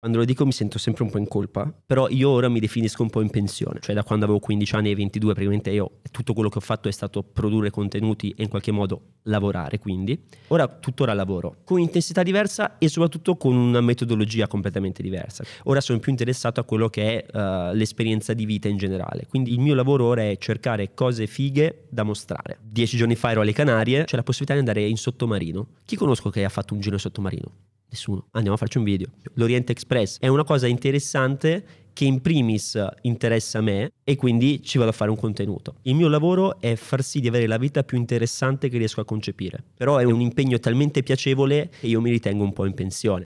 Quando lo dico mi sento sempre un po' in colpa, però io ora mi definisco un po' in pensione, cioè da quando avevo 15 anni e 22 praticamente io tutto quello che ho fatto è stato produrre contenuti e in qualche modo lavorare quindi. Ora tuttora lavoro, con intensità diversa e soprattutto con una metodologia completamente diversa. Ora sono più interessato a quello che è uh, l'esperienza di vita in generale, quindi il mio lavoro ora è cercare cose fighe da mostrare. Dieci giorni fa ero alle Canarie, c'è la possibilità di andare in sottomarino. Chi conosco che ha fatto un giro in sottomarino? Nessuno. Andiamo a farci un video. L'Oriente Express è una cosa interessante che in primis interessa a me e quindi ci vado a fare un contenuto. Il mio lavoro è far sì di avere la vita più interessante che riesco a concepire, però è un impegno talmente piacevole che io mi ritengo un po' in pensione.